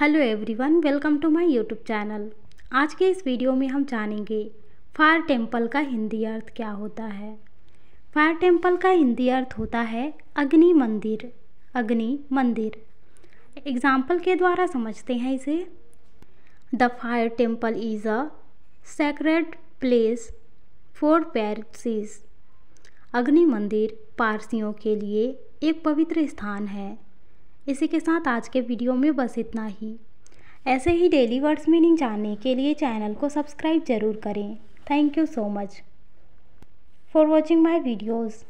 hello everyone welcome to my YouTube channel आज के इस वीडियो में हम जानेंगे फायर टेम्पल का हिंदी अर्थ क्या होता है फायर टेम्पल का हिंदी अर्थ होता है अग्नि मंदिर अग्नि मंदिर एग्जाम्पल के द्वारा समझते हैं इसे the fire temple is a secret place for Parsis अग्नि मंदिर पारसियों के लिए एक पवित्र स्थान है इसी के साथ आज के वीडियो में बस इतना ही ऐसे ही डेली वर्ड्स मीनिंग जानने के लिए चैनल को सब्सक्राइब ज़रूर करें thank you so much for watching my videos